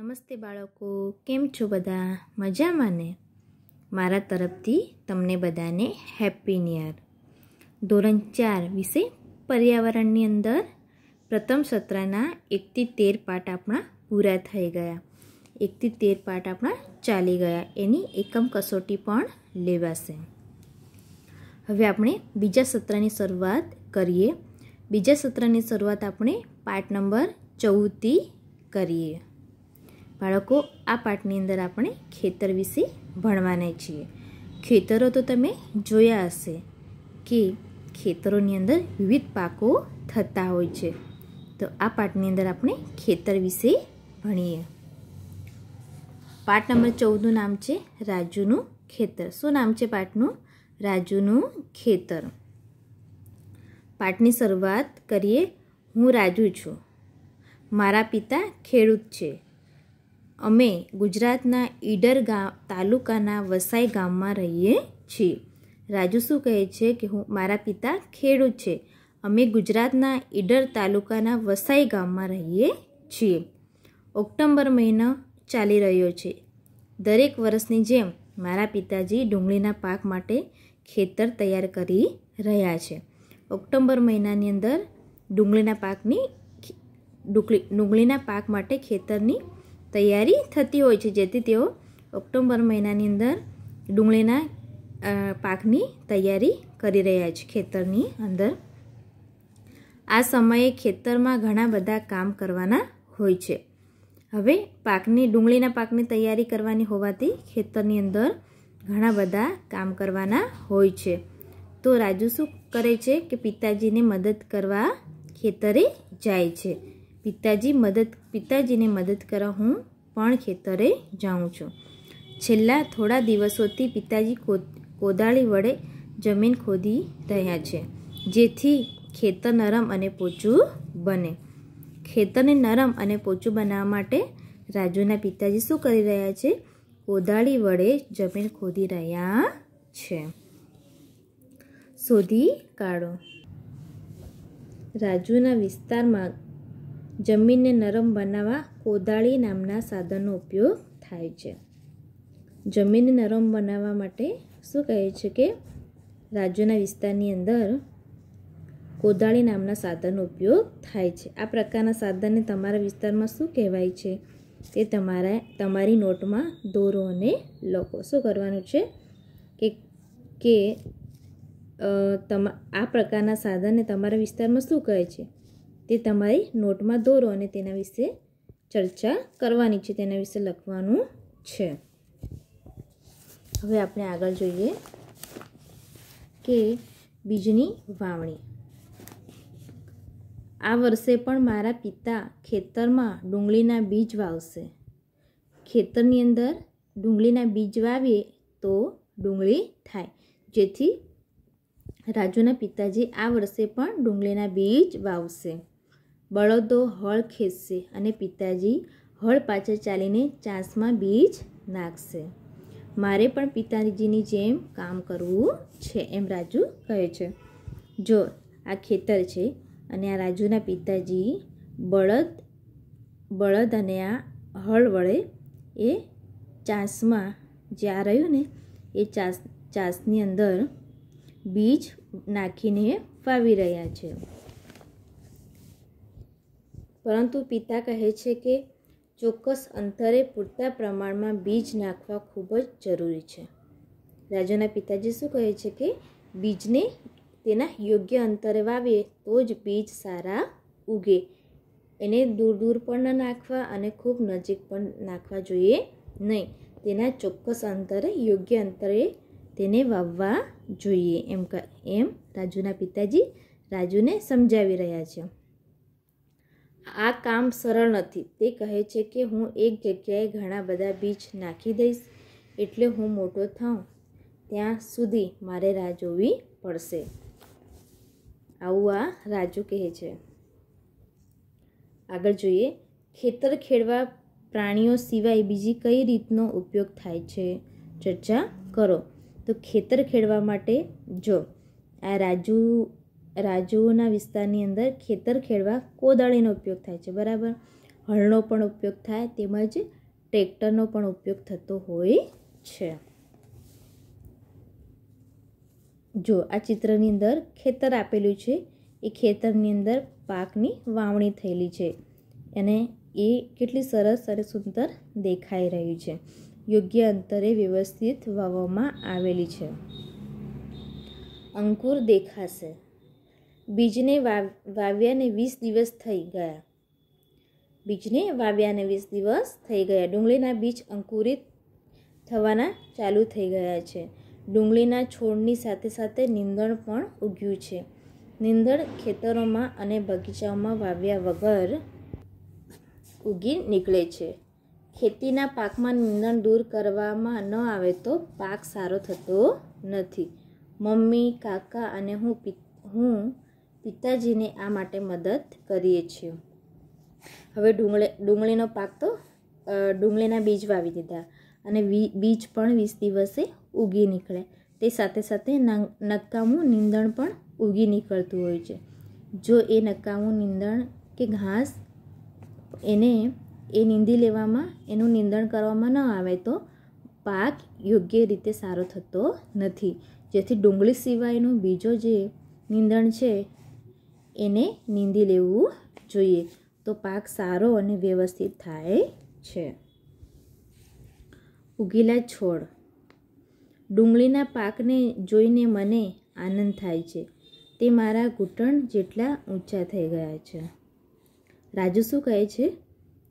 નમસ્તે બાળકો કેમ છો બધા મજામાં ને મારા તરફથી તમને બધાને હેપી નિયર ધોરણ ચાર વિશે પર્યાવરણની અંદર પ્રથમ સત્રના એકથી તેર પાઠ આપણા પૂરા થઈ ગયા એકથી તેર પાઠ આપણા ચાલી ગયા એની એકમ કસોટી પણ લેવાશે હવે આપણે બીજા સત્રની શરૂઆત કરીએ બીજા સત્રની શરૂઆત આપણે પાઠ નંબર ચૌદથી કરીએ બાળકો આ પાઠની અંદર આપણે ખેતર વિશે ભણવાના છીએ ખેતરો તો તમે જોયા હશે કે ખેતરોની અંદર વિવિધ પાકો થતા હોય છે તો આ પાઠની અંદર આપણે ખેતર વિશે ભણીએ પાઠ નંબર ચૌદનું નામ છે રાજુનું ખેતર શું નામ છે પાઠનું રાજુનું ખેતર પાઠની શરૂઆત કરીએ હું રાજુ છું મારા પિતા ખેડૂત છે અમે ગુજરાતના ઈડર ગામ તાલુકાના વસાઈ ગામમાં રહીએ છીએ રાજુ શું કહે છે કે હું મારા પિતા ખેડૂત છે અમે ગુજરાતના ઈડર તાલુકાના વસાઈ ગામમાં રહીએ છીએ ઓક્ટોબર મહિનો ચાલી રહ્યો છે દરેક વર્ષની જેમ મારા પિતાજી ડુંગળીના પાક માટે ખેતર તૈયાર કરી રહ્યા છે ઓક્ટોબર મહિનાની અંદર ડુંગળીના પાકની ડુંગળીના પાક માટે ખેતરની તૈયારી થતી હોય છે જેથી તેઓ ઓક્ટોબર મહિનાની અંદર ડુંગળીના પાકની તૈયારી કરી રહ્યા છે ખેતરની અંદર આ સમયે ખેતરમાં ઘણા બધા કામ કરવાના હોય છે હવે પાકની ડુંગળીના પાકની તૈયારી કરવાની હોવાથી ખેતરની અંદર ઘણા બધા કામ કરવાના હોય છે તો રાજુ શું કરે છે કે પિતાજીને મદદ કરવા ખેતરે જાય છે પિતાજી મદદ પિતાજીને મદદ કરવા હું પણ ખેતરે જાઉં છું છેલ્લા થોડા દિવસોથી પિતાજી કોદાળી વડે જમીન ખોદી રહ્યા છે જેથી ખેતર નરમ અને પોચું બને ખેતરને નરમ અને પોચું બનાવવા માટે રાજુના પિતાજી શું કરી રહ્યા છે કોદાળી વડે જમીન ખોદી રહ્યા છે શોધી કાઢો રાજુના વિસ્તારમાં જમીનને નરમ બનાવવા કોદાળી નામના સાધનનો ઉપયોગ થાય છે જમીનને નરમ બનાવવા માટે શું કહે છે કે રાજ્યના વિસ્તારની અંદર કોદાળી નામના સાધનનો ઉપયોગ થાય છે આ પ્રકારના સાધનને તમારા વિસ્તારમાં શું કહેવાય છે તે તમારા તમારી નોટમાં દોરો અને લખો શું કરવાનું છે કે કે આ પ્રકારના સાધનને તમારા વિસ્તારમાં શું કહે છે તે તમારી નોટમાં દોરો અને તેના વિશે ચર્ચા કરવાની છે તેના વિશે લખવાનું છે હવે આપણે આગળ જોઈએ કે બીજની વાવણી આ વર્ષે પણ મારા પિતા ખેતરમાં ડુંગળીના બીજ વાવશે ખેતરની અંદર ડુંગળીના બીજ વાવીએ તો ડુંગળી થાય જેથી રાજુના પિતાજી આ વર્ષે પણ ડુંગળીના બીજ વાવશે બળદો હળ ખેંચશે અને પિતાજી હળ પાછળ ચાલીને ચાંસમાં બીજ નાખશે મારે પણ પિતાજીની જેમ કામ કરવું છે એમ રાજુ કહે છે જો આ ખેતર છે અને આ રાજુના પિતાજી બળદ બળદ અને આ હળ વડે એ ચાસમાં જે આ રહ્યું ને એ ચાસ ચાસની અંદર બીજ નાખીને ફાવી રહ્યા છે પરંતુ પિતા કહે છે કે ચોક્કસ અંતરે પૂરતા પ્રમાણમાં બીજ નાખવા ખૂબ જ જરૂરી છે રાજાના પિતાજી શું કહે છે કે બીજને તેના યોગ્ય અંતરે વાવીએ તો જ બીજ સારા ઉગે એને દૂર દૂર પણ ન નાખવા અને ખૂબ નજીક પણ નાખવા જોઈએ નહીં તેના ચોક્કસ અંતરે યોગ્ય અંતરે તેને વાવવા જોઈએ એમ એમ રાજુના પિતાજી રાજુને સમજાવી રહ્યા છે આ કામ સરળ નથી તે કહે છે કે હું એક જગ્યાએ ઘણા બધા બીજ નાખી દઈશ એટલે હું મોટો થઉં ત્યાં સુધી મારે રાહ જોવી પડશે આવું આ રાજુ કહે છે આગળ જોઈએ ખેતર ખેડવા પ્રાણીઓ સિવાય બીજી કઈ રીતનો ઉપયોગ થાય છે ચર્ચા કરો તો ખેતર ખેડવા માટે જો આ રાજુ રાજુઓના વિસ્તારની અંદર ખેતર ખેડવા કોદાળીનો ઉપયોગ થાય છે બરાબર હળનો પણ ઉપયોગ થાય તેમજ ટ્રેક્ટરનો પણ ઉપયોગ થતો હોય છે જો આ ચિત્રની અંદર ખેતર આપેલું છે એ ખેતરની અંદર પાકની વાવણી થયેલી છે અને એ કેટલી સરસ અને સુંદર દેખાઈ રહ્યું છે યોગ્ય અંતરે વ્યવસ્થિત વાવવામાં આવેલી છે અંકુર દેખાશે બીજને વાવ્યાને વીસ દિવસ થઈ ગયા બીજને વાવ્યાને વીસ દિવસ થઈ ગયા ડુંગળીના બીજ અંકુરિત થવાના ચાલુ થઈ ગયા છે ડુંગળીના છોડની સાથે સાથે નીંદણ પણ ઉગ્યું છે નીંદણ ખેતરોમાં અને બગીચાઓમાં વાવ્યા વગર ઉગી નીકળે છે ખેતીના પાકમાં નીંદણ દૂર કરવામાં ન આવે તો પાક સારો થતો નથી મમ્મી કાકા અને હું હું પિતાજીને આ માટે મદદ કરીએ છીએ હવે ડુંગળી ડુંગળીનો પાક તો ડુંગળીના બીજ વાવી દીધા અને બીજ પણ વીસ દિવસે ઉગી નીકળે તે સાથે સાથે નકામું નીંદણ પણ ઉગી નીકળતું હોય છે જો એ નકામું નીંદણ કે ઘાસ એને એ નીંદી લેવામાં એનું નીંદણ કરવામાં ન આવે તો પાક યોગ્ય રીતે સારો થતો નથી જેથી ડુંગળી સિવાયનું બીજો જે નીંદણ છે એને નીંદી લેવું જોઈએ તો પાક સારો અને વ્યવસ્થિત થાય છે ઉગેલા છોડ ડુંગળીના પાકને જોઈને મને આનંદ થાય છે તે મારા ઘૂંટણ જેટલા ઊંચા થઈ ગયા છે રાજુ શું કહે છે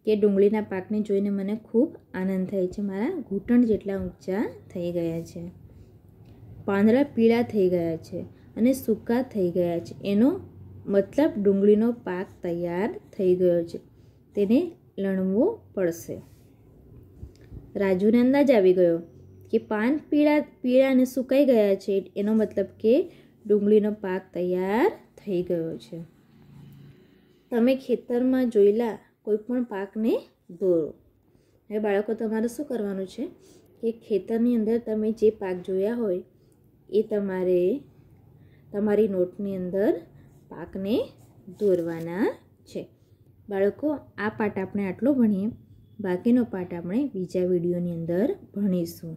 કે ડુંગળીના પાકને જોઈને મને ખૂબ આનંદ થાય છે મારા ઘૂંટણ જેટલા ઊંચા થઈ ગયા છે પાંદડા પીળા થઈ ગયા છે અને સૂકા થઈ ગયા છે એનો મતલબ ડુંગળીનો પાક તૈયાર થઈ ગયો છે તેને લણવું પડશે રાજુને અંદાજ આવી ગયો કે પાન પીળા પીળા અને સુકાઈ ગયા છે એનો મતલબ કે ડુંગળીનો પાક તૈયાર થઈ ગયો છે તમે ખેતરમાં જોયેલા કોઈપણ પાકને દોરો હવે બાળકો તમારે શું કરવાનું છે કે ખેતરની અંદર તમે જે પાક જોયા હોય એ તમારે તમારી નોટની અંદર પાકને દોરવાના છે બાળકો આ પાઠ આપણે આટલો ભણીએ બાકીનો પાઠ આપણે બીજા વિડીયોની અંદર ભણીશું